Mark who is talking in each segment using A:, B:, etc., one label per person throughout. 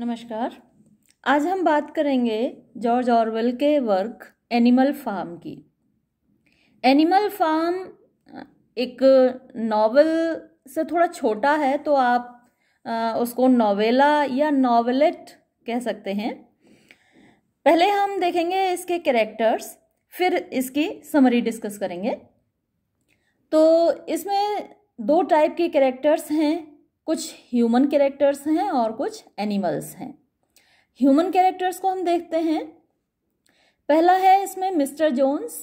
A: नमस्कार आज हम बात करेंगे जॉर्ज ऑरवेल के वर्क एनिमल फार्म की एनिमल फार्म एक नावल से थोड़ा छोटा है तो आप उसको नॉवेला या नोवेलेट कह सकते हैं पहले हम देखेंगे इसके कैरेक्टर्स फिर इसकी समरी डिस्कस करेंगे तो इसमें दो टाइप के कैरेक्टर्स हैं कुछ ह्यूमन कैरेक्टर्स हैं और कुछ एनिमल्स हैं ह्यूमन कैरेक्टर्स को हम देखते हैं पहला है इसमें मिस्टर जोन्स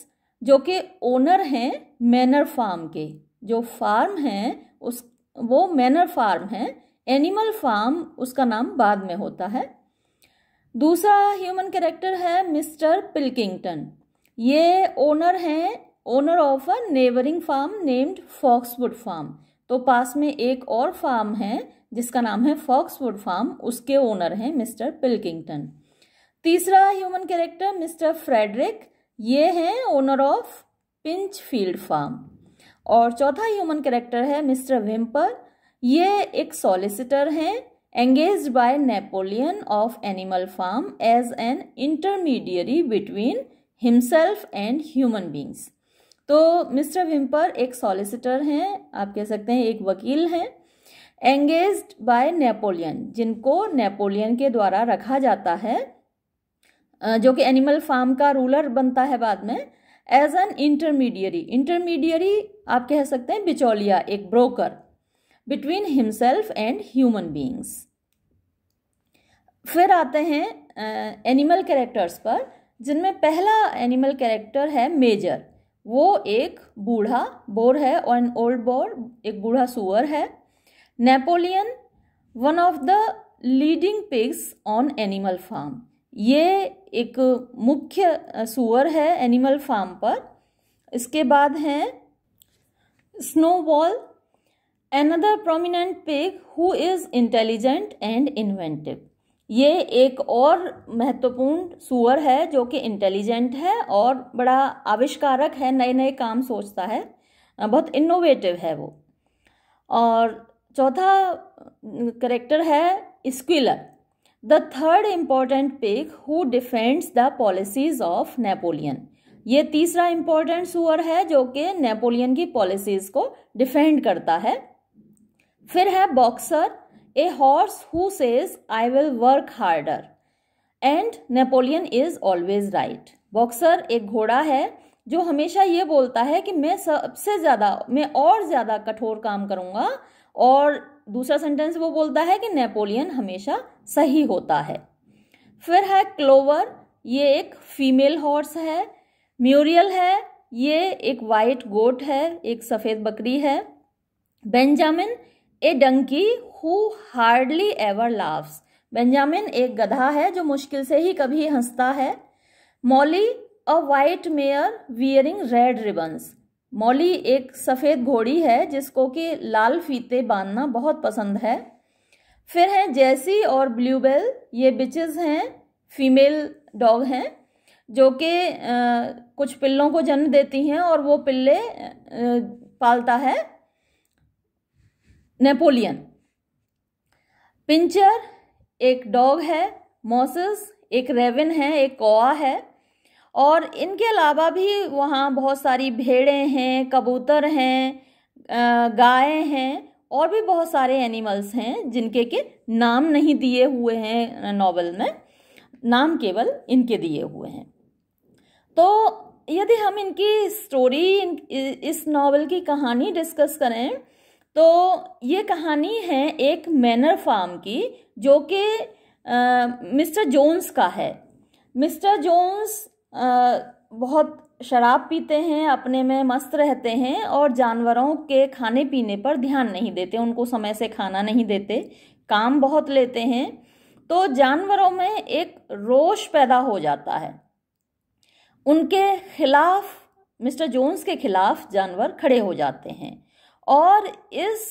A: जो कि ओनर हैं मैनर फार्म के जो फार्म हैं उस वो मैनर फार्म है एनिमल फार्म उसका नाम बाद में होता है दूसरा ह्यूमन कैरेक्टर है मिस्टर पिल्किंगटन ये ओनर हैं owner of a neighbouring farm named Foxwood farm तो पास में एक और फार्म है जिसका नाम है फॉक्सवुड फार्म उसके ओनर हैं मिस्टर पिल्किंगटन तीसरा ह्यूमन कैरेक्टर मिस्टर फ्रेडरिक ये हैं owner of Pinchfield farm और चौथा ह्यूमन कैरेक्टर है मिस्टर विम्पर ये एक सॉलिसिटर हैं engage by Napoleon of animal farm as an intermediary between himself and human beings तो मिस्टर विम्पर एक सॉलिसिटर हैं आप कह सकते हैं एक वकील हैं एंगेज बाय नेपोलियन जिनको नेपोलियन के द्वारा रखा जाता है जो कि एनिमल फार्म का रूलर बनता है बाद में एज एन इंटरमीडियरी इंटरमीडियरी आप कह सकते हैं बिचौलिया एक broker between himself and human beings फिर आते हैं एनिमल कैरेक्टर्स पर जिनमें पहला एनिमल कैरेक्टर है मेजर वो एक बूढ़ा बोर है और एन ओल्ड बोर एक बूढ़ा सुअर है Napoleon one of the leading pigs on animal farm ये एक मुख्य सुअर है एनिमल फार्म पर इसके बाद हैं Snowball another prominent pig who is intelligent and inventive ये एक और महत्वपूर्ण सुअर है जो कि इंटेलिजेंट है और बड़ा आविष्कारक है नए नए काम सोचता है बहुत इनोवेटिव है वो और चौथा करेक्टर है Squealer the third important pig who defends the policies of Napoleon ये तीसरा इम्पॉर्टेंट सुअर है जो कि नेपोलियन की पॉलिसीज को डिफेंड करता है फिर है Boxer a horse who says I will work harder and Napoleon is always right Boxer एक घोड़ा है जो हमेशा ये बोलता है कि मैं सबसे ज़्यादा मैं और ज़्यादा कठोर काम करूंगा और दूसरा सेंटेंस वो बोलता है कि नेपोलियन हमेशा सही होता है फिर है क्लोवर ये एक फीमेल हॉर्स है म्यूरियल है ये एक वाइट गोट है एक सफ़ेद बकरी है Benjamin a donkey who hardly ever laughs Benjamin एक गधा है जो मुश्किल से ही कभी हंसता है Mollie a white mare wearing red ribbons Mollie एक सफ़ेद घोड़ी है जिसको कि लाल फीते बांधना बहुत पसंद है फिर हैं जैसी और ब्लूबेल ये बिचेस हैं फीमेल डॉग हैं जो कि कुछ पिल्लों को जन्म देती हैं और वो पिल्ले पालता है नेपोलियन पिंचर एक डॉग है मोसिस एक रेविन है एक कौआ है और इनके अलावा भी वहाँ बहुत सारी भेड़े हैं कबूतर हैं गाय हैं और भी बहुत सारे एनिमल्स हैं जिनके के नाम नहीं दिए हुए हैं नॉवल में नाम केवल इनके दिए हुए हैं तो यदि हम इनकी स्टोरी इस नॉवल की कहानी डिस्कस करें तो ये कहानी है एक मैनर फार्म की जो कि मिस्टर जोन्स का है मिस्टर जोन्स बहुत शराब पीते हैं अपने में मस्त रहते हैं और जानवरों के खाने पीने पर ध्यान नहीं देते उनको समय से खाना नहीं देते काम बहुत लेते हैं तो जानवरों में एक रोष पैदा हो जाता है उनके खिलाफ मिस्टर जोन्स के खिलाफ जानवर खड़े हो जाते हैं और इस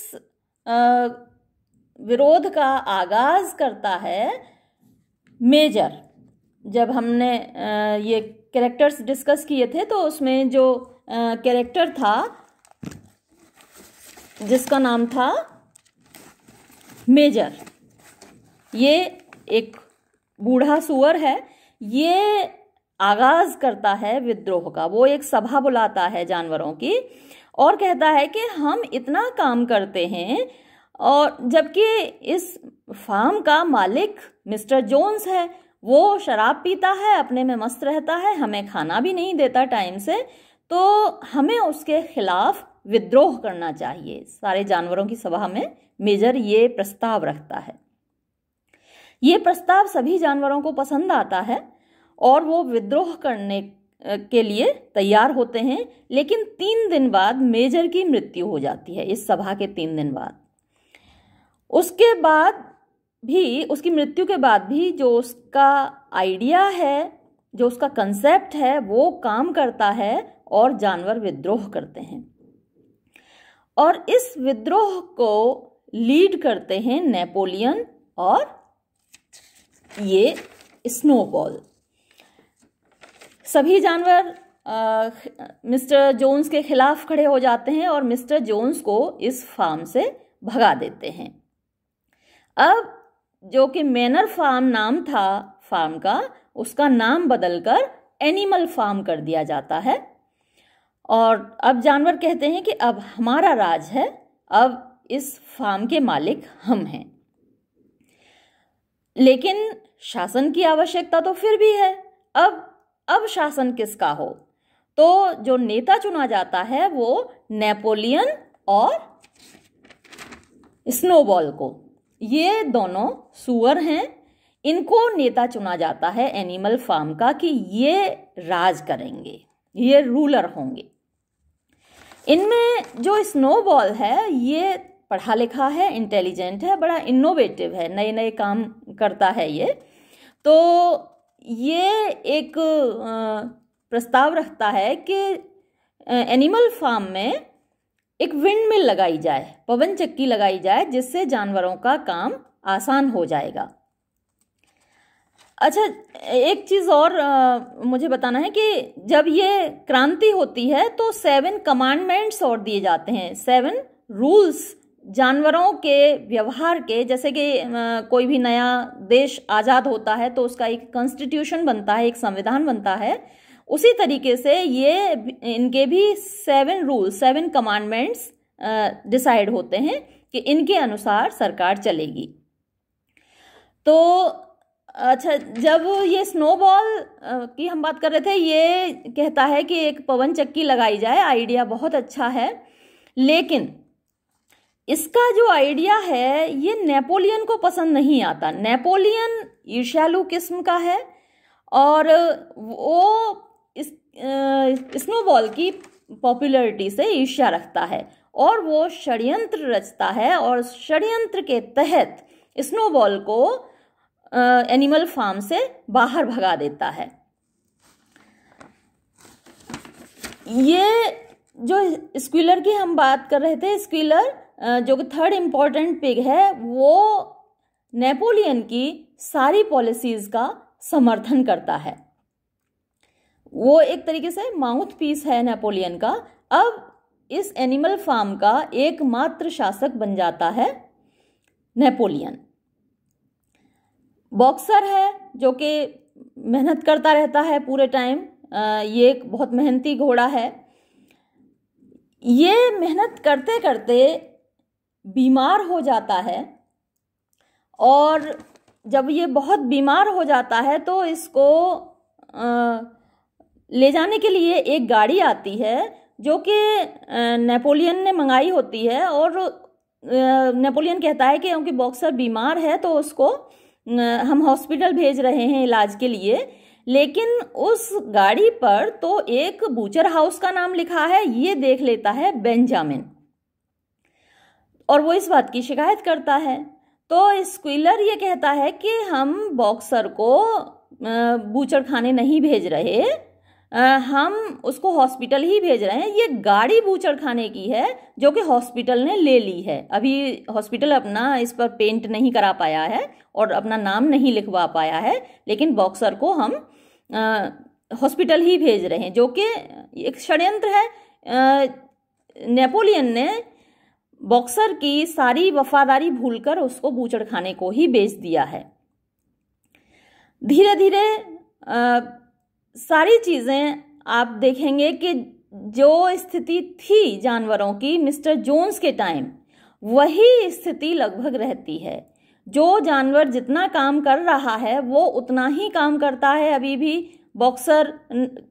A: विरोध का आगाज करता है मेजर जब हमने ये कैरेक्टर्स डिस्कस किए थे तो उसमें जो कैरेक्टर था जिसका नाम था मेजर ये एक बूढ़ा सुअर है ये आगाज करता है विद्रोह का वो एक सभा बुलाता है जानवरों की और कहता है कि हम इतना काम करते हैं और जबकि इस फार्म का मालिक मिस्टर जोन्स है वो शराब पीता है अपने में मस्त रहता है हमें खाना भी नहीं देता टाइम से तो हमें उसके खिलाफ विद्रोह करना चाहिए सारे जानवरों की सभा में मेजर ये प्रस्ताव रखता है ये प्रस्ताव सभी जानवरों को पसंद आता है और वो विद्रोह करने के लिए तैयार होते हैं लेकिन तीन दिन बाद मेजर की मृत्यु हो जाती है इस सभा के तीन दिन बाद उसके बाद भी उसकी मृत्यु के बाद भी जो उसका आइडिया है जो उसका कंसेप्ट है वो काम करता है और जानवर विद्रोह करते हैं और इस विद्रोह को लीड करते हैं नेपोलियन और ये स्नोबॉल सभी जानवर मिस्टर जोन्स के खिलाफ खड़े हो जाते हैं और मिस्टर जोन्स को इस फार्म से भगा देते हैं अब जो कि मैनर फार्म नाम था फार्म का उसका नाम बदलकर एनिमल फार्म कर दिया जाता है और अब जानवर कहते हैं कि अब हमारा राज है अब इस फार्म के मालिक हम हैं लेकिन शासन की आवश्यकता तो फिर भी है अब अब शासन किसका हो तो जो नेता चुना जाता है वो नेपोलियन और स्नोबॉल को ये दोनों सुअर हैं इनको नेता चुना जाता है एनिमल फार्म का कि ये राज करेंगे ये रूलर होंगे इनमें जो स्नोबॉल है ये पढ़ा लिखा है इंटेलिजेंट है बड़ा इनोवेटिव है नए नए काम करता है ये तो ये एक प्रस्ताव रखता है कि एनिमल फार्म में एक विंड मिल लगाई जाए पवन चक्की लगाई जाए जिससे जानवरों का काम आसान हो जाएगा अच्छा एक चीज़ और आ, मुझे बताना है कि जब ये क्रांति होती है तो सेवन कमांडमेंट्स और दिए जाते हैं सेवन रूल्स जानवरों के व्यवहार के जैसे कि कोई भी नया देश आज़ाद होता है तो उसका एक कॉन्स्टिट्यूशन बनता है एक संविधान बनता है उसी तरीके से ये इनके भी seven rule seven commandments decide होते हैं कि इनके अनुसार सरकार चलेगी तो अच्छा जब ये स्नोबॉल की हम बात कर रहे थे ये कहता है कि एक पवन चक्की लगाई जाए आइडिया बहुत अच्छा है लेकिन इसका जो आइडिया है ये नेपोलियन को पसंद नहीं आता नेपोलियन ईर्ष्यालु किस्म का है और वो इस स्नोबॉल की पॉपुलैरिटी से ईर्ष्या रखता है और वो षड्यंत्र रचता है और षड्यंत्र के तहत स्नोबॉल को एनिमल फार्म से बाहर भगा देता है ये जो स्क्विलर की हम बात कर रहे थे स्क्विलर जो कि थर्ड इम्पॉर्टेंट पिग है वो नेपोलियन की सारी पॉलिसीज का समर्थन करता है वो एक तरीके से माउथ पीस है नेपोलियन का अब इस एनिमल फार्म का एकमात्र शासक बन जाता है नेपोलियन बॉक्सर है जो कि मेहनत करता रहता है पूरे टाइम ये एक बहुत मेहनती घोड़ा है ये मेहनत करते करते बीमार हो जाता है और जब ये बहुत बीमार हो जाता है तो इसको आ, ले जाने के लिए एक गाड़ी आती है जो कि नेपोलियन ने मंगाई होती है और नेपोलियन कहता है कि क्योंकि बॉक्सर बीमार है तो उसको हम हॉस्पिटल भेज रहे हैं इलाज के लिए लेकिन उस गाड़ी पर तो एक बूचर हाउस का नाम लिखा है ये देख लेता है बेंजामिन और वो इस बात की शिकायत करता है तो स्क्विलर ये कहता है कि हम बॉक्सर को बूचड़ खाने नहीं भेज रहे हम उसको हॉस्पिटल ही भेज रहे हैं ये गाड़ी बूचड़ खाने की है जो कि हॉस्पिटल ने ले ली है अभी हॉस्पिटल अपना इस पर पेंट नहीं करा पाया है और अपना नाम नहीं लिखवा पाया है लेकिन बॉक्सर को हम हॉस्पिटल ही भेज रहे हैं जो कि एक षडयंत्र है नेपोलियन ने बॉक्सर की सारी वफादारी भूलकर उसको बूचड़खाने को ही बेच दिया है धीरे धीरे सारी चीज़ें आप देखेंगे कि जो स्थिति थी जानवरों की मिस्टर जोन्स के टाइम वही स्थिति लगभग रहती है जो जानवर जितना काम कर रहा है वो उतना ही काम करता है अभी भी बॉक्सर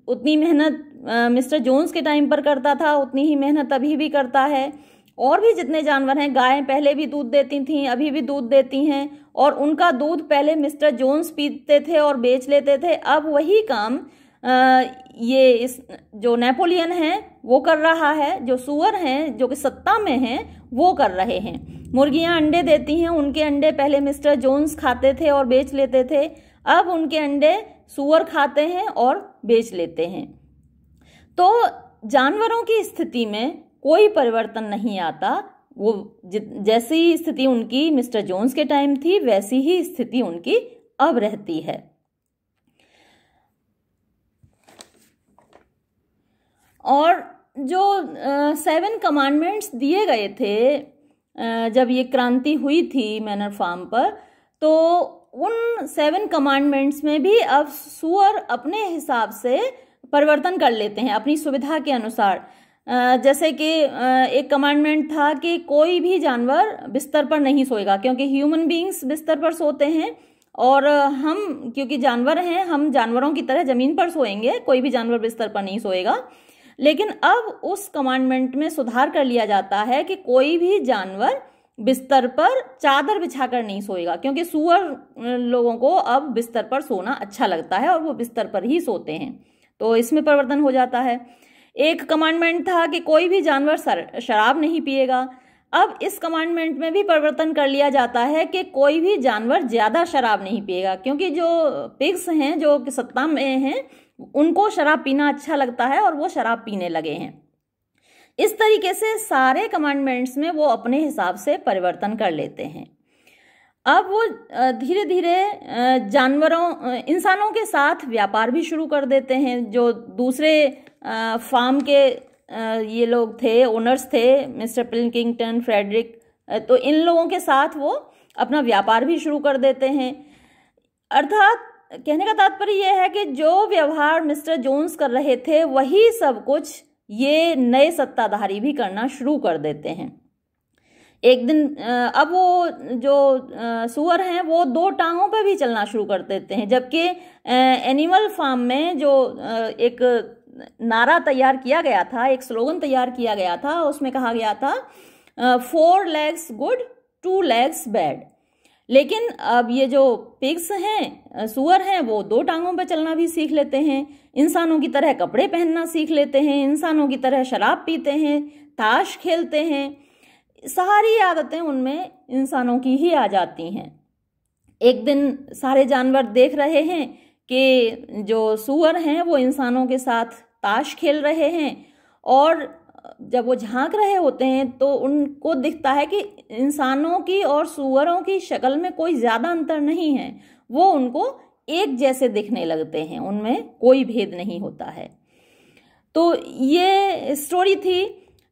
A: उतनी मेहनत मिस्टर जोन्स के टाइम पर करता था उतनी ही मेहनत अभी भी करता है और भी जितने जानवर हैं गायें पहले भी दूध देती थीं अभी भी दूध देती हैं और उनका दूध पहले मिस्टर जोन्स पीते थे और बेच लेते थे अब वही काम आ, ये इस जो नेपोलियन हैं वो कर रहा है जो सुअर हैं जो कि सत्ता में हैं वो कर रहे हैं मुर्गियां अंडे देती हैं उनके अंडे पहले मिस्टर जोन्स खाते थे और बेच लेते थे अब उनके अंडे सुअर खाते हैं और बेच लेते हैं तो जानवरों की स्थिति में कोई परिवर्तन नहीं आता वो जैसी स्थिति उनकी मिस्टर जोन्स के टाइम थी वैसी ही स्थिति उनकी अब रहती है और जो सेवन कमांडमेंट्स दिए गए थे जब ये क्रांति हुई थी मैनर फार्म पर तो उन सेवन कमांडमेंट्स में भी अब सुअर अपने हिसाब से परिवर्तन कर लेते हैं अपनी सुविधा के अनुसार जैसे कि एक कमांडमेंट था कि कोई भी जानवर बिस्तर पर नहीं सोएगा क्योंकि ह्यूमन बींग्स बिस्तर पर सोते हैं और हम क्योंकि जानवर हैं हम जानवरों की तरह ज़मीन पर सोएंगे कोई भी जानवर बिस्तर पर नहीं सोएगा लेकिन अब उस कमांडमेंट में सुधार कर लिया जाता है कि कोई भी जानवर बिस्तर पर चादर बिछाकर नहीं सोएगा क्योंकि सुअर लोगों को अब बिस्तर पर सोना अच्छा लगता है और वो बिस्तर पर ही सोते हैं तो इसमें परिवर्तन हो जाता है एक कमांडमेंट था कि कोई भी जानवर शराब नहीं पिएगा अब इस कमांडमेंट में भी परिवर्तन कर लिया जाता है कि कोई भी जानवर ज़्यादा शराब नहीं पिएगा क्योंकि जो पिग्स हैं जो सत्ता में हैं उनको शराब पीना अच्छा लगता है और वो शराब पीने लगे हैं इस तरीके से सारे कमांडमेंट्स में वो अपने हिसाब से परिवर्तन कर लेते हैं अब वो धीरे धीरे जानवरों इंसानों के साथ व्यापार भी शुरू कर देते हैं जो दूसरे फार्म के ये लोग थे ओनर्स थे मिस्टर पिलकिंगटन फ्रेडरिक तो इन लोगों के साथ वो अपना व्यापार भी शुरू कर देते हैं अर्थात कहने का तात्पर्य यह है कि जो व्यवहार मिस्टर जोन्स कर रहे थे वही सब कुछ ये नए सत्ताधारी भी करना शुरू कर देते हैं एक दिन अब वो जो सुअर हैं वो दो टांगों पर भी चलना शुरू कर देते हैं जबकि एनिमल फार्म में जो एक नारा तैयार किया गया था एक स्लोगन तैयार किया गया था उसमें कहा गया था four legs good two legs bad लेकिन अब ये जो पिग्स हैं सुअर हैं वो दो टांगों पर चलना भी सीख लेते हैं इंसानों की तरह कपड़े पहनना सीख लेते हैं इंसानों की तरह शराब पीते हैं ताश खेलते हैं सारी आदतें उनमें इंसानों की ही आ जाती हैं एक दिन सारे जानवर देख रहे हैं कि जो सुअर हैं वो इंसानों के साथ ताश खेल रहे हैं और जब वो झांक रहे होते हैं तो उनको दिखता है कि इंसानों की और सुअरों की शक्ल में कोई ज़्यादा अंतर नहीं है वो उनको एक जैसे दिखने लगते हैं उनमें कोई भेद नहीं होता है तो ये स्टोरी थी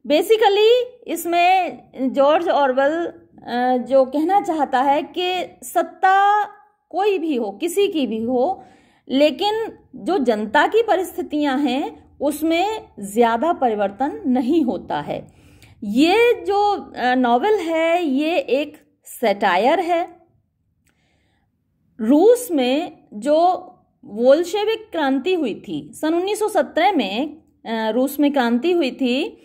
A: बेसिकली इसमें जॉर्ज ऑरवल जो कहना चाहता है कि सत्ता कोई भी हो किसी की भी हो लेकिन जो जनता की परिस्थितियां हैं उसमें ज़्यादा परिवर्तन नहीं होता है ये जो नॉवेल है ये एक सेटायर है रूस में जो वोल्शेविक क्रांति हुई थी सन 1917 में रूस में क्रांति हुई थी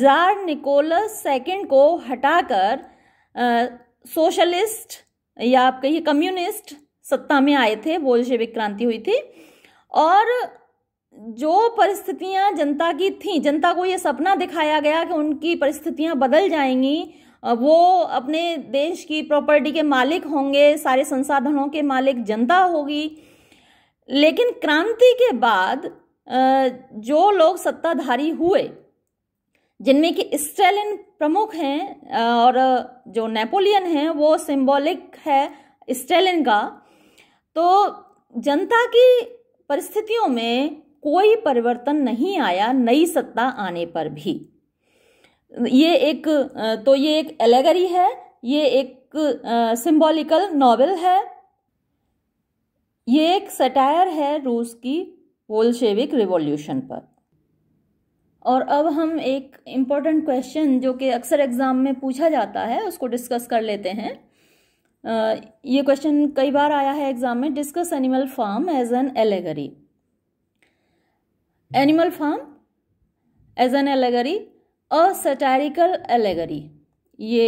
A: जार निकोलस सेकेंड को हटाकर सोशलिस्ट या आप कहिए कम्युनिस्ट सत्ता में आए थे बोलशेविक क्रांति हुई थी और जो परिस्थितियां जनता की थी जनता को ये सपना दिखाया गया कि उनकी परिस्थितियां बदल जाएंगी वो अपने देश की प्रॉपर्टी के मालिक होंगे सारे संसाधनों के मालिक जनता होगी लेकिन क्रांति के बाद जो लोग सत्ताधारी हुए जिनमें कि स्टेलिन प्रमुख हैं और जो नेपोलियन हैं वो सिंबॉलिक है स्टेलिन का तो जनता की परिस्थितियों में कोई परिवर्तन नहीं आया नई सत्ता आने पर भी ये एक तो ये एक एलेगरी है ये एक सिंबॉलिकल नॉवेल है ये एक सटायर है रूस की वोल्शेविक रिवॉल्यूशन पर और अब हम एक इम्पॉर्टेंट क्वेश्चन जो कि अक्सर एग्ज़ाम में पूछा जाता है उसको डिस्कस कर लेते हैं ये क्वेश्चन कई बार आया है एग्जाम में discuss animal farm as an allegory animal farm as an allegory a satirical allegory ये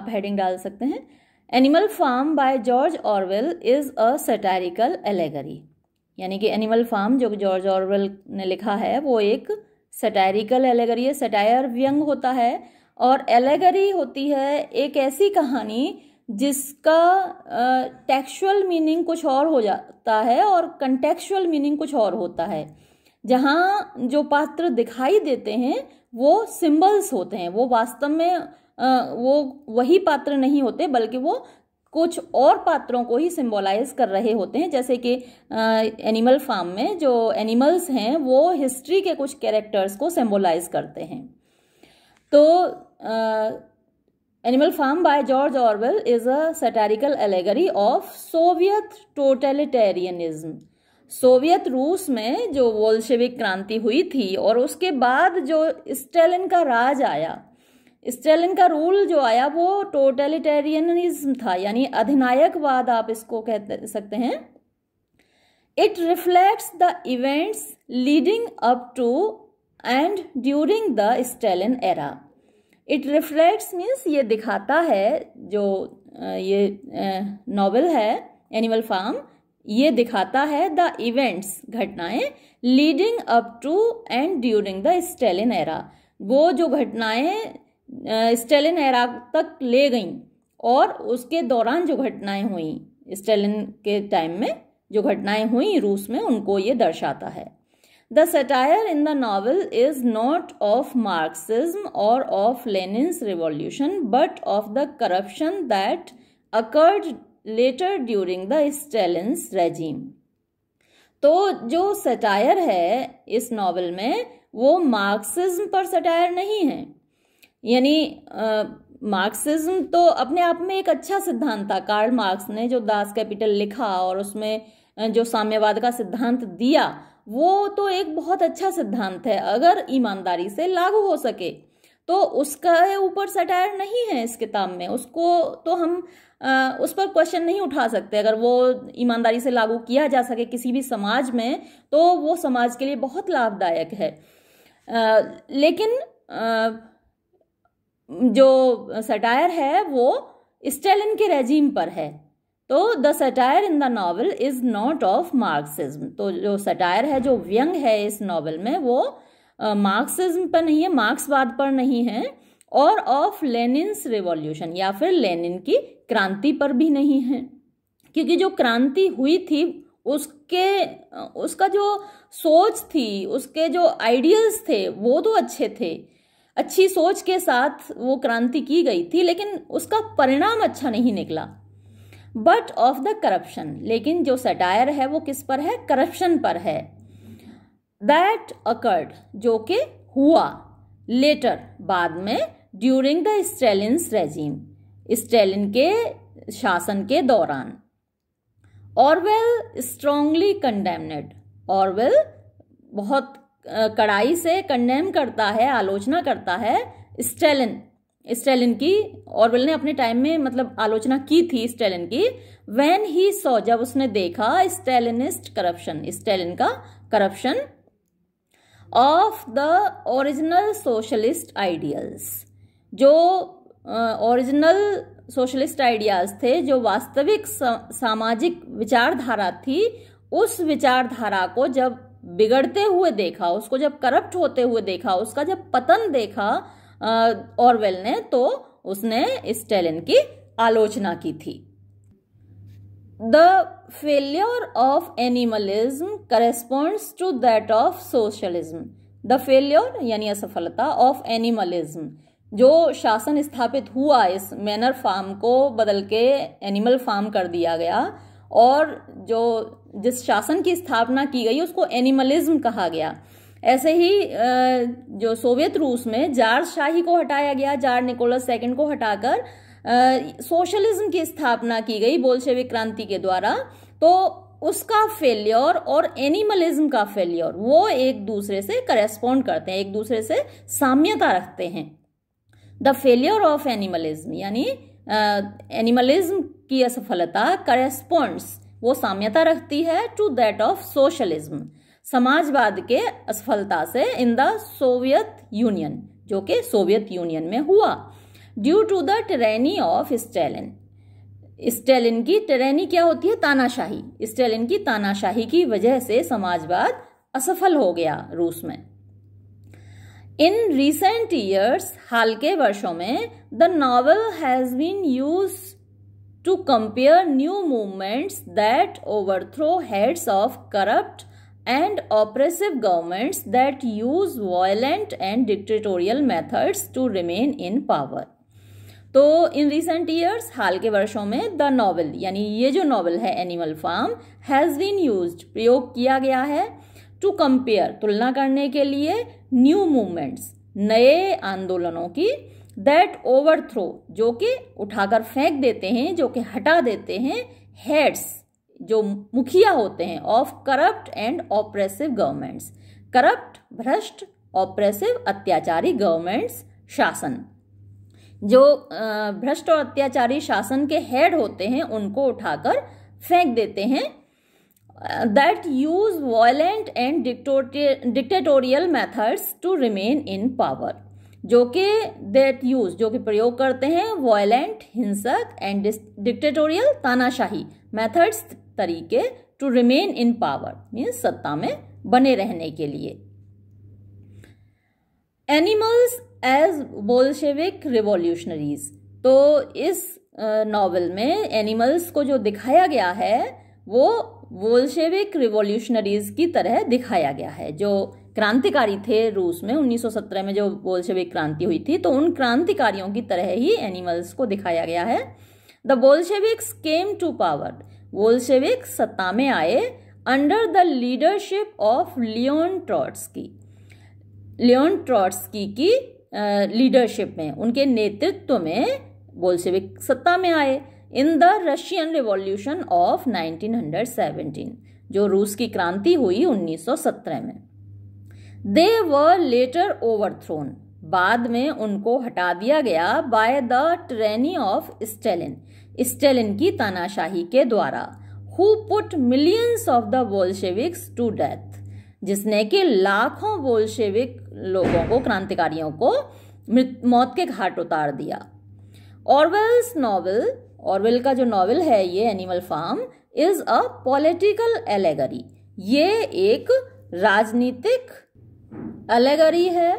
A: आप हेडिंग डाल सकते हैं animal farm by George Orwell is a satirical allegory यानी कि एनिमल फार्म जो जॉर्ज ऑरवेल ने लिखा है वो एक सटायरिकल एलेगरी है सटायर व्यंग होता है और एलेगरी होती है एक ऐसी कहानी जिसका टेक्सुअल मीनिंग कुछ और हो जाता है और कंटेक्चुअल मीनिंग कुछ और होता है जहाँ जो पात्र दिखाई देते हैं वो सिंबल्स होते हैं वो वास्तव में आ, वो वही पात्र नहीं होते बल्कि वो कुछ और पात्रों को ही सिंबलाइज कर रहे होते हैं जैसे कि एनिमल फार्म में जो एनिमल्स हैं वो हिस्ट्री के कुछ कैरेक्टर्स को सिंबलाइज करते हैं तो ah, animal farm by George Orwell is a satirical allegory of Soviet totalitarianism. Soviet रूस में जो वोल्शेविक क्रांति हुई थी और उसके बाद जो स्टेलिन का राज आया स्टेलिन का रूल जो आया वो टोटलिटेरियनिज्म था यानी अधिनायकवाद आप इसको कह सकते हैं it reflects the events leading up to and during the Stalin era it reflects means ये दिखाता है जो ये नॉवल है एनिमल फार्म ये दिखाता है द इवेंट्स घटनाएं leading up to and during the Stalin era वो जो घटनाएं स्टेलिन एरा तक ले गईं और उसके दौरान जो घटनाएं हुई स्टेलिन के टाइम में जो घटनाएं हुई रूस में उनको ये दर्शाता है the satire in the novel is not of Marxism और of Lenin's revolution but of the corruption that occurred later during the Stalin's regime तो जो सेटायर है इस नावल में वो मार्क्सिज्म पर सेटायर नहीं है यानी मार्क्सिज्म तो अपने आप में एक अच्छा सिद्धांत था कार्ल मार्क्स ने जो दास कैपिटल लिखा और उसमें जो साम्यवाद का सिद्धांत दिया वो तो एक बहुत अच्छा सिद्धांत है अगर ईमानदारी से लागू हो सके तो उसका ऊपर सटायर नहीं है इस किताब में उसको तो हम आ, उस पर क्वेश्चन नहीं उठा सकते अगर वो ईमानदारी से लागू किया जा सके किसी भी समाज में तो वो समाज के लिए बहुत लाभदायक है आ, लेकिन आ, जो सटायर है वो स्टेलिन के रेजीम पर है तो the satire in the novel is not of Marxism तो जो सटायर है जो व्यंग है इस नावल में वो मार्क्सिज्म पर नहीं है मार्क्सवाद पर नहीं है और ऑफ लेनिन रिवॉल्यूशन या फिर लेनिन की क्रांति पर भी नहीं है क्योंकि जो क्रांति हुई थी उसके उसका जो सोच थी उसके जो आइडियल्स थे वो तो अच्छे थे अच्छी सोच के साथ वो क्रांति की गई थी लेकिन उसका परिणाम अच्छा नहीं निकला बट ऑफ द करप्शन लेकिन जो सटायर है वो किस पर है करप्शन पर है दैट अकर्ड जो कि हुआ लेटर बाद में during the Stalin regime Stalin के शासन के दौरान ऑरवेल स्ट्रांगली कंडेमनेड ऑरवेल बहुत कड़ाई से कंडेम करता है आलोचना करता है स्टेलिन स्टेलिन की ऑरवेल ने अपने टाइम में मतलब आलोचना की थी स्टेलिन की वैन ही सो जब उसने देखा स्टेलिनिस्ट करप्शन स्टेलिन का corruption of the original socialist ideals जो ओरिजिनल सोशलिस्ट आइडियाज थे जो वास्तविक सामाजिक विचारधारा थी उस विचारधारा को जब बिगड़ते हुए देखा उसको जब करप्ट होते हुए देखा उसका जब पतन देखा ऑरवेल ने तो उसने स्टेलिन की आलोचना की थी the failure of animalism corresponds to that of socialism the failure यानी असफलता ऑफ एनिमलिज्म जो शासन स्थापित हुआ इस मैनर फार्म को बदल के एनिमल फार्म कर दिया गया और जो जिस शासन की स्थापना की गई उसको एनिमलिज्म कहा गया ऐसे ही जो सोवियत रूस में जार शाही को हटाया गया जार निकोलस सेकंड को हटाकर सोशलिज्म की स्थापना की गई बोलशेविक क्रांति के द्वारा तो उसका फेल्योर और एनिमलिज्म का फेल्योर वो एक दूसरे से करेस्पोंड करते हैं एक दूसरे से साम्यता रखते हैं द फेल्योर ऑफ एनिमलिज्म यानी एनिमलिज्म की असफलता करस्पॉन्ड्स वो साम्यता रखती है टू दैट ऑफ सोशलिज्म समाजवाद के असफलता से इन द सोवियत यूनियन जो कि सोवियत यूनियन में हुआ due to the tyranny of Stalin Stalin की टेरेनी क्या होती है तानाशाही स्टेलिन की तानाशाही की वजह से समाजवाद असफल हो गया रूस में इन रिसेंट ईयर्स हाल के वर्षों में the novel has been use to compare new movements that overthrow heads of corrupt and oppressive governments that use violent and dictatorial methods to remain in power तो इन रिसेंट ईयर्स हाल के वर्षों में the novel यानी ये जो novel है animal farm has been use प्रयोग किया गया है टू कंपेयर तुलना करने के लिए न्यू मूवमेंट्स नए आंदोलनों की दैट ओवर थ्रो जो कि उठाकर फेंक देते हैं जो कि हटा देते हैं हेड्स जो मुखिया होते हैं of corrupt and oppressive governments corrupt भ्रष्ट ऑपरेसिव अत्याचारी गवर्नमेंट्स शासन जो भ्रष्ट और अत्याचारी शासन के हेड होते हैं उनको उठाकर फेंक देते हैं that use violent and dictatorial methods to remain in power जो कि दैट यूज जो कि प्रयोग करते हैं वॉयलेंट हिंसक एंड डिक्टेटोरियल तानाशाही मेथड्स तरीके to remain in power mean सत्ता में बने रहने के लिए एनिमल्स एज बोल्शेविक रिवोल्यूशनरीज तो इस नॉवल में एनिमल्स को जो दिखाया गया है वो वोल्शेविक रिवोल्यूशनरीज की तरह दिखाया गया है जो क्रांतिकारी थे रूस में 1917 में जो बोल्शेविक क्रांति हुई थी तो उन क्रांतिकारियों की तरह ही एनिमल्स को दिखाया गया है the Bolsheviks came to power Bolshevik सत्ता में आए under the leadership of Leon Trotsky Leon Trotsky की लीडरशिप में उनके नेतृत्व में बोल्शेविक सत्ता में आए in the Russian revolution of 1917 जो रूस की क्रांति हुई 1917 में दे व लेटर ओवरथ्रोन बाद में उनको हटा दिया गया by the tyranny of Stalin Stalin की तानाशाही के द्वारा who put millions of the Bolsheviks to death जिसने कि लाखों वोल्शेविक लोगों को क्रांतिकारियों को मौत के घाट उतार दिया ऑरवेल्स नॉवल ऑरवेल का जो नॉवल है ये animal farm is a political allegory ये एक राजनीतिक एलेगरी है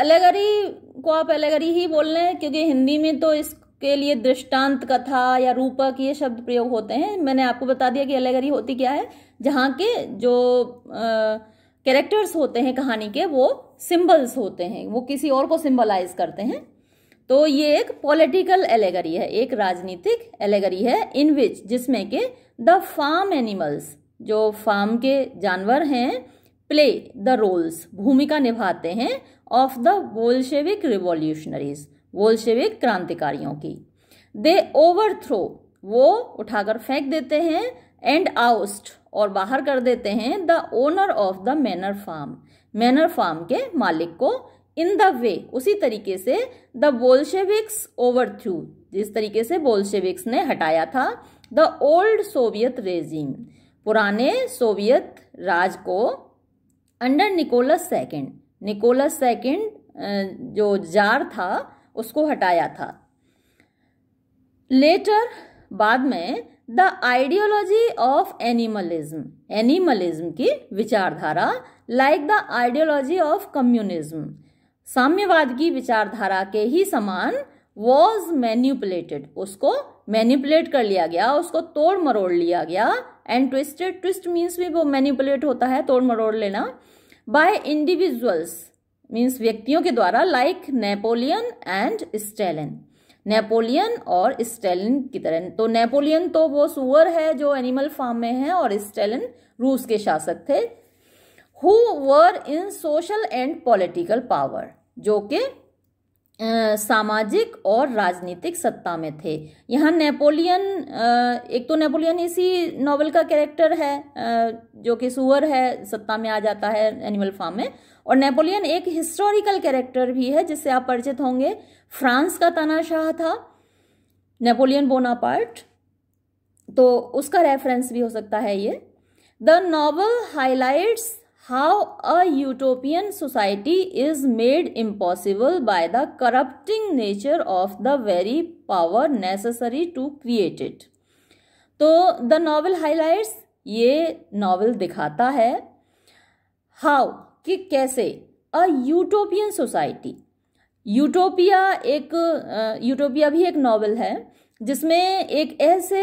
A: एलेगरी को आप एलेगरी ही बोल रहे हैं क्योंकि हिंदी में तो इस के लिए दृष्टांत कथा या रूपक ये शब्द प्रयोग होते हैं मैंने आपको बता दिया कि एलेगरी होती क्या है जहाँ के जो कैरेक्टर्स होते हैं कहानी के वो सिंबल्स होते हैं वो किसी और को सिंबलाइज करते हैं तो ये एक पॉलिटिकल एलेगरी है एक राजनीतिक एलेगरी है इन विच जिसमें के द फार्म एनिमल्स जो फार्म के जानवर हैं प्ले द रोल्स भूमिका निभाते हैं of the Bolshevik revolutionaries Bolshevik क्रांतिकारियों की दे ओवर थ्रो वो उठाकर फेंक देते हैं एंड आउस्ट और बाहर कर देते हैं the owner of the manner farm manor farm के मालिक को इन द वे उसी तरीके से द बोल्शेविक्स थ्रू जिस तरीके से बोल्शेविक्स ने हटाया था द ओल्ड सोवियत रेजिम पुराने सोवियत राज को under Nicholas second Nicholas second जो जार था उसको हटाया था लेटर बाद में the ideology of animalism animalism की विचारधारा like the ideology of communism साम्यवाद की विचारधारा के ही समान वॉज मैन्यूपुलेटेड उसको मैन्यूपुलेट कर लिया गया उसको तोड़ मरोड़ लिया गया एंड ट्विस्टेड ट्विस्ट मीन्स भी वो मैन्यूपुलेट होता है तोड़ मरोड़ लेना बाय इंडिविजुअल्स मीन्स व्यक्तियों के द्वारा like Napoleon and Stalin Napoleon और स्टेलिन की तरह तो नेपोलियन तो वो सुअर है जो एनिमल फार्म में है और स्टेलिन रूस के शासक थे who were in social and political power जो कि सामाजिक और राजनीतिक सत्ता में थे यहाँ नेपोलियन एक तो नेपोलियन इसी नॉवल का कैरेक्टर है जो कि सुअर है सत्ता में आ जाता है एनिमल फार्म में और नेपोलियन एक हिस्टोरिकल कैरेक्टर भी है जिससे आप परिचित होंगे फ्रांस का तानाशाह था नेपोलियन बोनापार्ट तो उसका रेफरेंस भी हो सकता है ये the novel highlights how a utopian society is made impossible by the corrupting nature of the very power necessary to create it तो द नॉवल हाईलाइट्स ये नॉवल दिखाता है हाउ कि कैसे अ यूटोपियन सोसाइटी यूटोपिया एक utopia भी एक novel है जिसमें एक ऐसे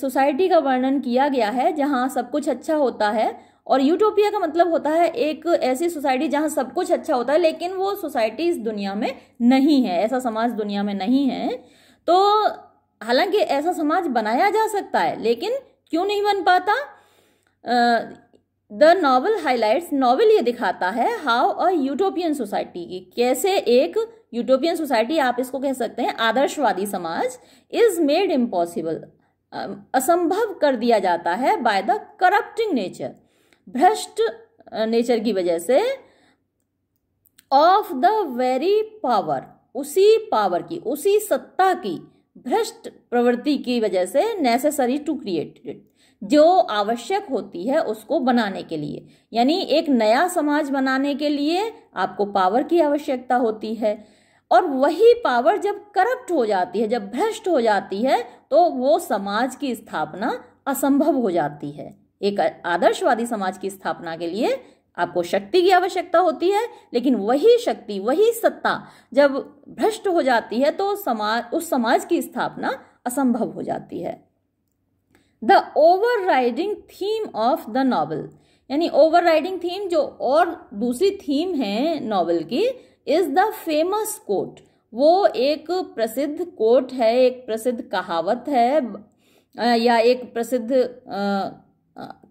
A: सोसाइटी का वर्णन किया गया है जहाँ सब कुछ अच्छा होता है और यूटोपिया का मतलब होता है एक ऐसी सोसाइटी जहाँ सब कुछ अच्छा होता है लेकिन वो सोसाइटी इस दुनिया में नहीं है ऐसा समाज दुनिया में नहीं है तो हालांकि ऐसा समाज बनाया जा सकता है लेकिन क्यों नहीं बन पाता द नावल हाईलाइट्स नावल ये दिखाता है हाउ अ यूटोपियन सोसाइटी की कैसे एक यूटोपियन सोसाइटी आप इसको कह सकते हैं आदर्शवादी समाज इज मेड इम्पॉसिबल असंभव कर दिया जाता है बाय द करप्टिंग नेचर भ्रष्ट नेचर की वजह से ऑफ द वेरी पावर उसी पावर की उसी सत्ता की भ्रष्ट प्रवृत्ति की वजह से नेसेसरी टू क्रिएट जो आवश्यक होती है उसको बनाने के लिए यानी एक नया समाज बनाने के लिए आपको पावर की आवश्यकता होती है और वही पावर जब करप्ट हो जाती है जब भ्रष्ट हो जाती है तो वो समाज की स्थापना असंभव हो जाती है एक आदर्शवादी समाज की स्थापना के लिए आपको शक्ति की आवश्यकता होती है लेकिन वही शक्ति वही सत्ता जब भ्रष्ट हो जाती है तो समाज उस समाज की स्थापना असंभव हो जाती है the overriding theme of the novel यानी ओवरराइडिंग थीम जो और दूसरी थीम है नॉवल की इज द फेमस कोट वो एक प्रसिद्ध कोट है एक प्रसिद्ध कहावत है या एक प्रसिद्ध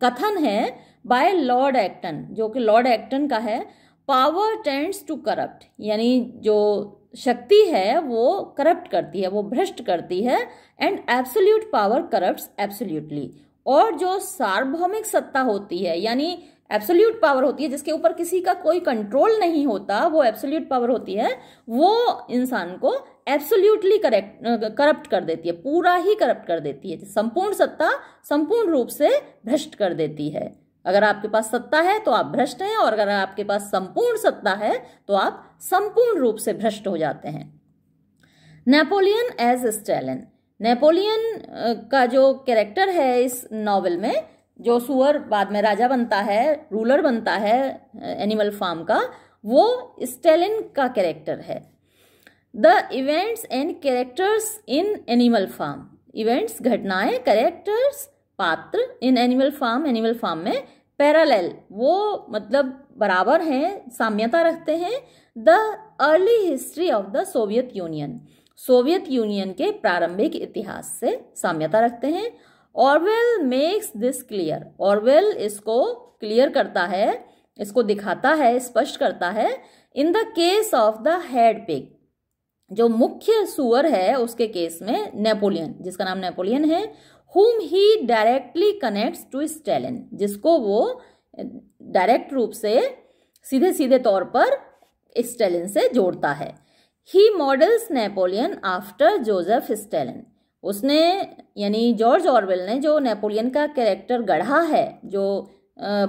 A: कथन है बाय लॉर्ड एक्टन जो कि लॉर्ड एक्टन का है पावर टेंड्स टू करप्ट यानी जो शक्ति है वो करप्ट करती है वो भ्रष्ट करती है and absolute power corrupt absolutely और जो सार्वभौमिक सत्ता होती है यानी एब्सोल्यूट पावर होती है जिसके ऊपर किसी का कोई कंट्रोल नहीं होता वो एब्सोल्यूट पावर होती है वो इंसान को एब्सोल्यूटली करेक्ट करप्ट कर देती है पूरा ही करप्ट कर देती है संपूर्ण सत्ता संपूर्ण रूप से भ्रष्ट कर देती है अगर आपके पास सत्ता है तो आप भ्रष्ट हैं और अगर आपके पास संपूर्ण सत्ता है तो आप संपूर्ण रूप से भ्रष्ट हो जाते हैं नेपोलियन एज स्टैलिन नेपोलियन का जो कैरेक्टर है इस नॉवल में जो सुअर बाद में राजा बनता है रूलर बनता है एनिमल फार्म का वो स्टेलिन का कैरेक्टर है the events and characters in Animal Farm events घटनाएं कैरेक्टर्स पात्र in Animal Farm Animal Farm में पैरालेल वो मतलब बराबर हैं साम्यता रखते हैं the early history of the Soviet Union Soviet Union के प्रारंभिक इतिहास से साम्यता रखते हैं Orwell makes this clear Orwell इसको क्लियर करता है इसको दिखाता है स्पष्ट करता है in the case of the head pig जो मुख्य सुअर है उसके केस में नेपोलियन जिसका नाम नेपोलियन है hmm he directly connects to Stalin जिसको वो डायरेक्ट रूप से सीधे सीधे तौर पर स्टेलिन से जोड़ता है he models Napoleon after Joseph Stalin उसने यानी जॉर्ज ऑरवेल ने जो नेपोलियन का कैरेक्टर गढ़ा है जो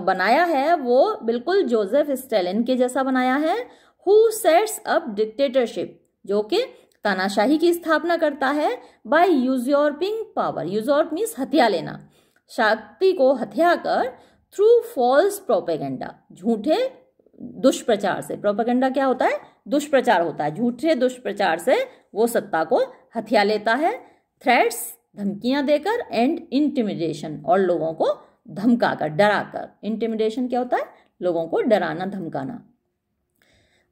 A: बनाया है वो बिल्कुल जोसेफ स्टेलिन के जैसा बनाया है हु सेट्स अप डिक्टेटरशिप जो कि तानाशाही की स्थापना करता है by usurping power usurp means हथिया लेना शक्ति को हथिया कर थ्रू फॉल्स प्रोपेगेंडा झूठे दुष्प्रचार से प्रोपेगेंडा क्या होता है दुष्प्रचार होता है झूठे दुष्प्रचार से वो सत्ता को हथिया लेता है थ्रेट्स धमकियां देकर एंड इंटिमिडेशन और लोगों को धमकाकर डराकर इंटिमिडेशन क्या होता है लोगों को डराना धमकाना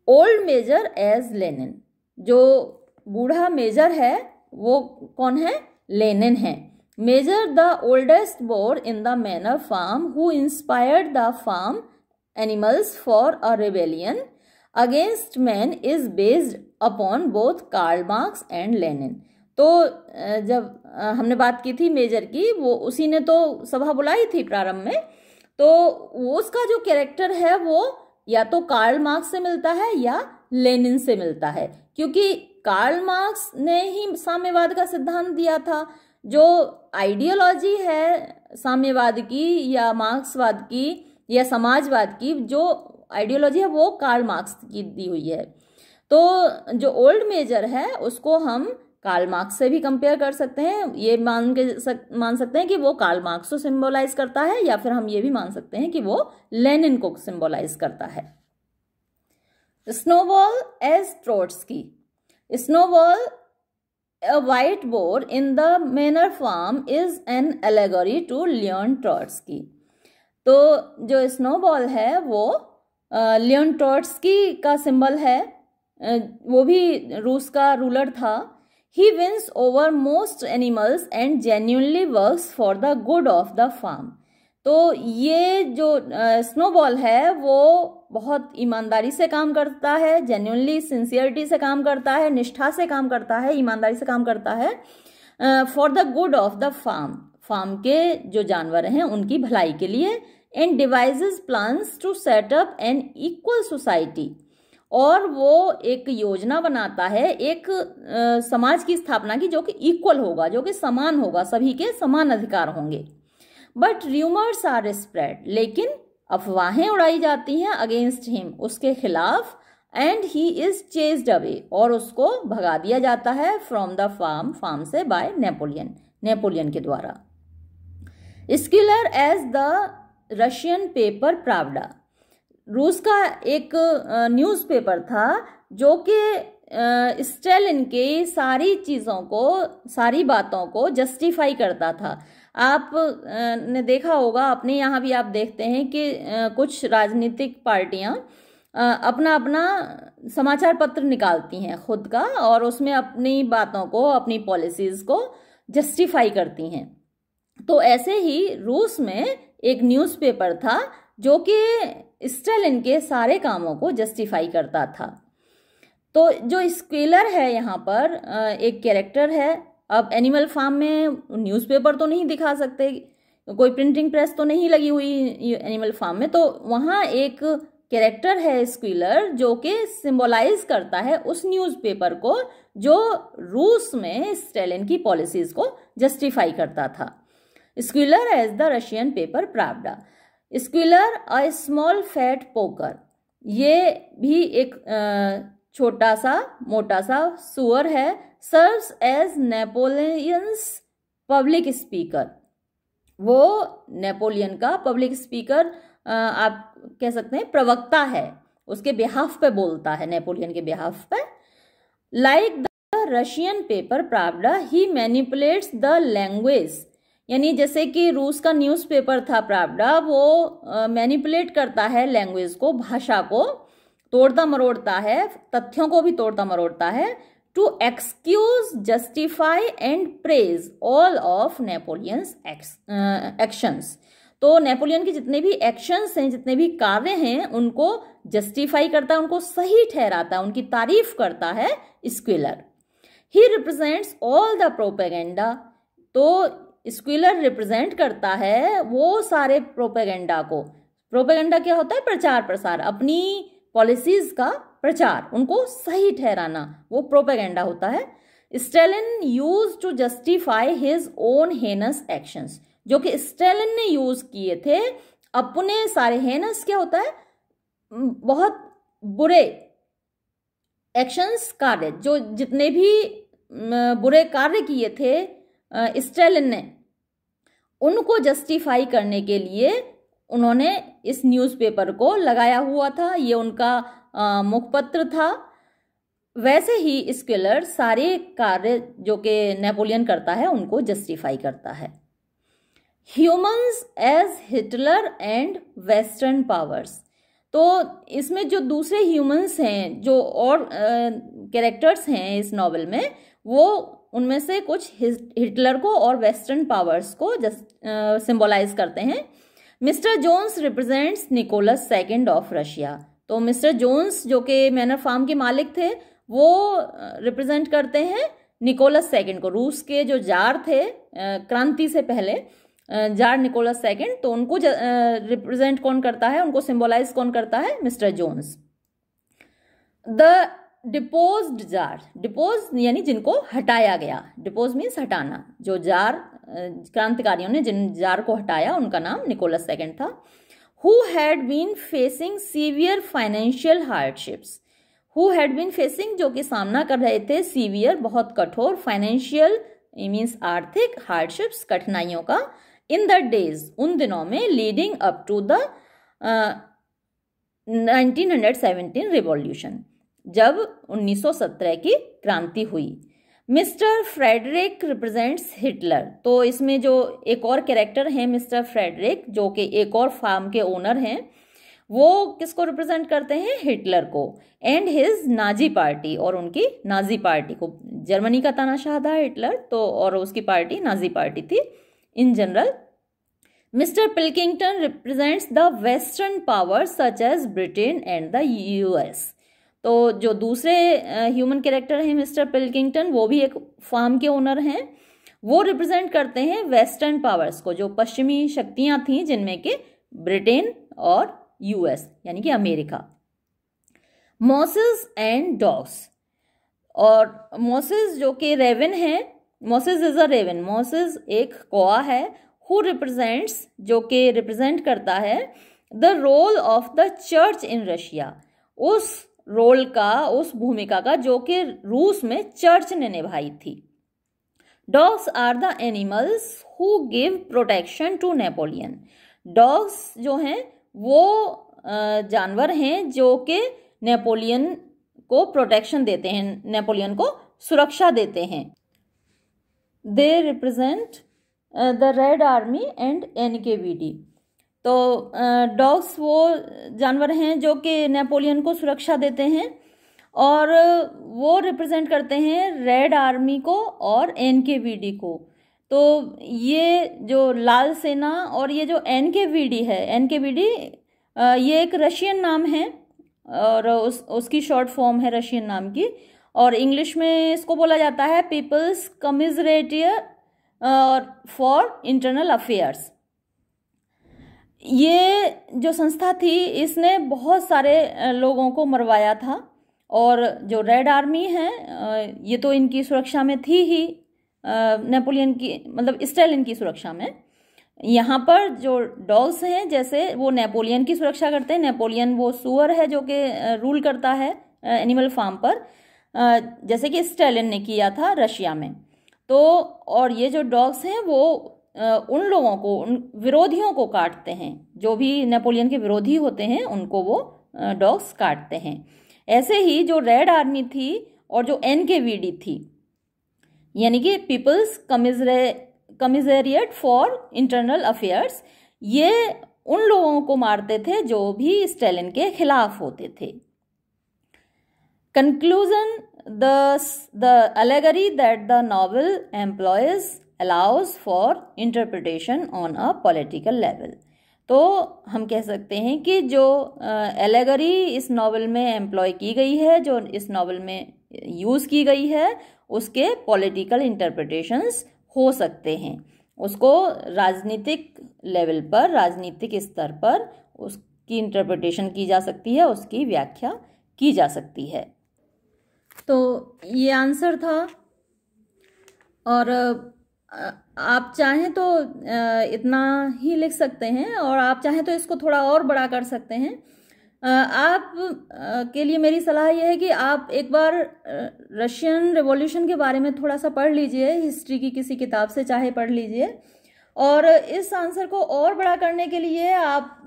A: ओल्ड मेजर एज लेनिन जो बूढ़ा मेजर है वो कौन है लेनिन है Major the oldest boar in the manner Farm who inspired the farm animals for a rebellion against man is based upon both Karl Marx and Lenin तो जब हमने बात की थी मेजर की वो उसी ने तो सभा बुलाई थी प्रारंभ में तो वो उसका जो कैरेक्टर है वो या तो कार्ल मार्क्स से मिलता है या लेनिन से मिलता है क्योंकि कार्ल मार्क्स ने ही साम्यवाद का सिद्धांत दिया था जो आइडियोलॉजी है साम्यवाद की या मार्क्सवाद की या समाजवाद की जो आइडियोलॉजी है वो कार्ल मार्क्स की दी हुई है तो जो ओल्ड मेजर है उसको हम कार्ल मार्क्स से भी कंपेयर कर सकते हैं ये मान के सक, मान सकते हैं कि वो कार्ल मार्क्स को सिम्बोलाइज करता है या फिर हम ये भी मान सकते हैं कि वो लेनिन को सिम्बोलाइज करता है snowball as Trotsky white boar in the the farm is an allegory to Leon Leon की तो जो स्नोबॉल है वो लियोन की का सिंबल है वो भी रूस का रूलर था he wins over most animals and genuinely works for the good of the farm तो ये जो स्नोबॉल है वो बहुत ईमानदारी से काम करता है जेन्यूनली सिंसियरिटी से काम करता है निष्ठा से काम करता है ईमानदारी से काम करता है for the good of the farm farm के जो जानवर हैं उनकी भलाई के लिए and devises plans to set up an equal society और वो एक योजना बनाता है एक आ, समाज की स्थापना की जो कि इक्वल होगा जो कि समान होगा सभी के समान अधिकार होंगे बट र्यूमर्स आर स्प्रेड लेकिन अफवाहें उड़ाई जाती हैं अगेंस्ट हिम उसके खिलाफ and he is chased away और उसको भगा दिया जाता है फ्रॉम द फार्म फार्म से बाय नेपोलियन नेपोलियन के द्वारा Squealer as the Russian paper Pravda रूस का एक न्यूज़पेपर था जो कि स्टेलिन के सारी चीज़ों को सारी बातों को जस्टिफाई करता था आप ने देखा होगा अपने यहाँ भी आप देखते हैं कि कुछ राजनीतिक पार्टियाँ अपना अपना समाचार पत्र निकालती हैं खुद का और उसमें अपनी बातों को अपनी पॉलिसीज़ को जस्टिफाई करती हैं तो ऐसे ही रूस में एक न्यूज़पेपर था जो कि स्टेलिन के सारे कामों को जस्टिफाई करता था तो जो स्केलर है यहाँ पर एक कैरेक्टर है अब एनिमल फार्म में न्यूज़पेपर तो नहीं दिखा सकते कोई प्रिंटिंग प्रेस तो नहीं लगी हुई एनिमल फार्म में तो वहाँ एक कैरेक्टर है स्क्विलर जो कि सिंबलाइज करता है उस न्यूज़पेपर को जो रूस में स्टेलिन की पॉलिसीज को जस्टिफाई करता था Squealer as the Russian paper Pravda Squealer a small fat porker ये भी एक छोटा सा मोटा सा सुअर है serves as Napoleon's public speaker वो नेपोलियन का पब्लिक स्पीकर आप कह सकते हैं प्रवक्ता है उसके बिहाफ पे बोलता है नेपोलियन के बिहाफ पे like the Russian paper Pravda he manipulates the language यानी जैसे कि रूस का न्यूज़पेपर था प्रावडा वो मैनिपुलेट करता है लैंग्वेज को भाषा को तोड़ता मरोड़ता है तथ्यों को भी तोड़ता मरोड़ता है to excuse justify and praise all of napoleon's uh, actions तो नेपोलियन के जितने भी एक्शंस हैं जितने भी कार्य हैं उनको जस्टिफाई करता है उनको सही ठहराता है उनकी तारीफ करता है Squealer he represents all the propaganda तो स्क्विलर रिप्रेजेंट करता है वो सारे प्रोपेगेंडा को प्रोपेगेंडा क्या होता है प्रचार प्रसार अपनी पॉलिसीज का प्रचार उनको सही ठहराना वो प्रोपेगेंडा होता है Stalin use to justify his own heinous actions जो कि स्टेलिन ने यूज किए थे अपने सारे हेनस क्या होता है बहुत बुरे एक्शंस कार्य जो जितने भी बुरे कार्य किए थे स्टेलिन ने उनको जस्टिफाई करने के लिए उन्होंने इस न्यूज़पेपर को लगाया हुआ था ये उनका मुखपत्र था वैसे ही स्केलर सारे कार्य जो कि नेपोलियन करता है उनको जस्टिफाई करता है humans as Hitler and western powers तो इसमें जो दूसरे ह्यूमंस हैं जो और कैरेक्टर्स हैं इस नॉवल में वो उनमें से कुछ हिटलर को और वेस्टर्न पावर्स को सिंबलाइज करते हैं Mr Jones represents Nicholas second of Russia तो मिस्टर जोन्स जो कि मैनर फार्म के मालिक थे वो रिप्रेजेंट करते हैं निकोलस सेकंड को रूस के जो जार थे क्रांति से पहले जार निकोलस सेकंड तो उनको रिप्रेजेंट कौन करता है उनको सिंबलाइज कौन करता है Mr Jones the depose tsar depose यानी जिनको हटाया गया डिपोज मीन्स हटाना जो जार क्रांतिकारियों ने जिन जार को हटाया उनका नाम निकोलस सेकंड था who had been facing severe financial hardships who had been facing जो कि सामना कर रहे थे सीवियर बहुत कठोर फाइनेंशियल मीन्स आर्थिक हार्डशिप्स कठिनाइयों का इन द डेज उन दिनों में leading up to the seventeen revolution जब 1917 की क्रांति हुई मिस्टर फ्रेडरिक रिप्रेजेंट्स हिटलर तो इसमें जो एक और कैरेक्टर हैं मिस्टर फ्रेडरिक जो कि एक और फार्म के ओनर हैं वो किसको रिप्रेजेंट करते हैं हिटलर को एंड हिज नाजी पार्टी और उनकी नाजी पार्टी को जर्मनी का तानाशाह था हिटलर तो और उसकी पार्टी नाजी पार्टी थी in general Mr Pilkington represents the western power such as Britain and the US तो जो दूसरे ह्यूमन कैरेक्टर हैं मिस्टर पिल्किंगटन वो भी एक फार्म के ओनर हैं वो रिप्रेजेंट करते हैं वेस्टर्न पावर्स को जो पश्चिमी शक्तियां थीं जिनमें के ब्रिटेन और यूएस यानी कि अमेरिका मोसेस एंड डॉग्स और मोसेस जो कि रेवन है Moses is a raven Moses एक कोआ है हु रिप्रेजेंट्स जो कि रिप्रेजेंट करता है the role of the church in Russia उस रोल का उस भूमिका का जो कि रूस में चर्च ने निभाई थी dogs are the animals who give protection to Napoleon dogs जो हैं वो जानवर हैं जो कि नेपोलियन को प्रोटेक्शन देते हैं नेपोलियन को सुरक्षा देते हैं they represent the Red Army and N K V D तो डॉग्स वो जानवर हैं जो कि नेपोलियन को सुरक्षा देते हैं और वो रिप्रेजेंट करते हैं रेड आर्मी को और एन को तो ये जो लाल सेना और ये जो एन है एन ये एक रशियन नाम है और उस उसकी शॉर्ट फॉर्म है रशियन नाम की और इंग्लिश में इसको बोला जाता है पीपल्स कमिजरेटियर और फॉर इंटरनल अफेयर्स ये जो संस्था थी इसने बहुत सारे लोगों को मरवाया था और जो रेड आर्मी है ये तो इनकी सुरक्षा में थी ही नेपोलियन की मतलब स्टेलिन की सुरक्षा में यहाँ पर जो डॉल्स हैं जैसे वो नेपोलियन की सुरक्षा करते हैं नेपोलियन वो सुअर है जो कि रूल करता है एनिमल फार्म पर जैसे कि स्टेलिन ने किया था रशिया में तो और ये जो डॉग्स हैं वो उन लोगों को उन विरोधियों को काटते हैं जो भी नेपोलियन के विरोधी होते हैं उनको वो डॉग्स काटते हैं ऐसे ही जो रेड आर्मी थी और जो एन थी यानी कि people's commissar commissariat for internal affairs ये उन लोगों को मारते थे जो भी स्टेलिन के खिलाफ होते थे conclusion the the allegory that the novel employs allows for interpretation on a political level तो हम कह सकते हैं कि जो एलेगरी इस नावल में एम्प्लॉय की गई है जो इस नावल में यूज़ की गई है उसके पॉलिटिकल इंटरप्रटेशंस हो सकते हैं उसको राजनीतिक लेवल पर राजनीतिक स्तर पर उसकी इंटरप्रटेशन की जा सकती है उसकी व्याख्या की जा सकती है तो ये आंसर था और आप चाहें तो इतना ही लिख सकते हैं और आप चाहें तो इसको थोड़ा और बड़ा कर सकते हैं आप के लिए मेरी सलाह यह है कि आप एक बार रशियन रिवॉल्यूशन के बारे में थोड़ा सा पढ़ लीजिए हिस्ट्री की किसी किताब से चाहे पढ़ लीजिए और इस आंसर को और बड़ा करने के लिए आप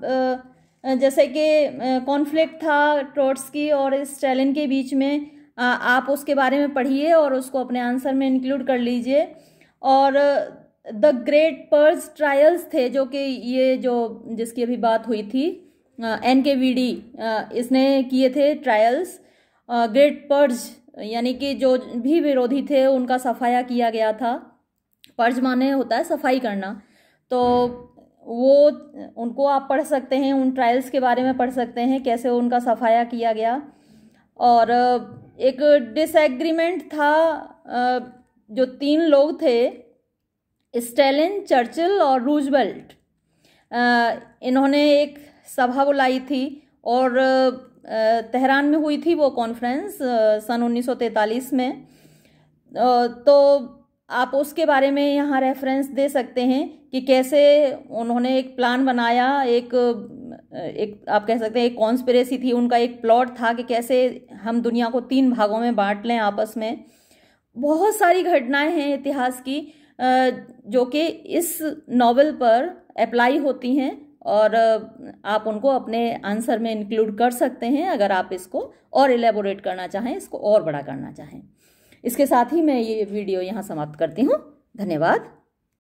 A: जैसे कि कॉन्फ्लिक्ट था की और स्टेलिन के बीच में आप उसके बारे में पढ़िए और उसको अपने आंसर में इंक्लूड कर लीजिए और द ग्रेट पर्स ट्रायल्स थे जो कि ये जो जिसकी अभी बात हुई थी एन के वी डी इसने किए थे ट्रायल्स ग्रेट पर्ज यानी कि जो भी विरोधी थे उनका सफाया किया गया था पर्ज माने होता है सफाई करना तो वो उनको आप पढ़ सकते हैं उन ट्रायल्स के बारे में पढ़ सकते हैं कैसे उनका सफाया किया गया और uh, एक डिसएग्रीमेंट था uh, जो तीन लोग थे स्टेलिन चर्चिल और रूजवेल्ट इन्होंने एक सभा बुलाई थी और तेहरान में हुई थी वो कॉन्फ्रेंस सन 1943 में तो आप उसके बारे में यहाँ रेफरेंस दे सकते हैं कि कैसे उन्होंने एक प्लान बनाया एक एक आप कह सकते हैं एक कॉन्स्परेसी थी उनका एक प्लॉट था कि कैसे हम दुनिया को तीन भागों में बांट लें आपस में बहुत सारी घटनाएं हैं इतिहास की जो कि इस नावल पर अप्लाई होती हैं और आप उनको अपने आंसर में इंक्लूड कर सकते हैं अगर आप इसको और एलेबोरेट करना चाहें इसको और बड़ा करना चाहें इसके साथ ही मैं ये वीडियो यहाँ समाप्त करती हूँ धन्यवाद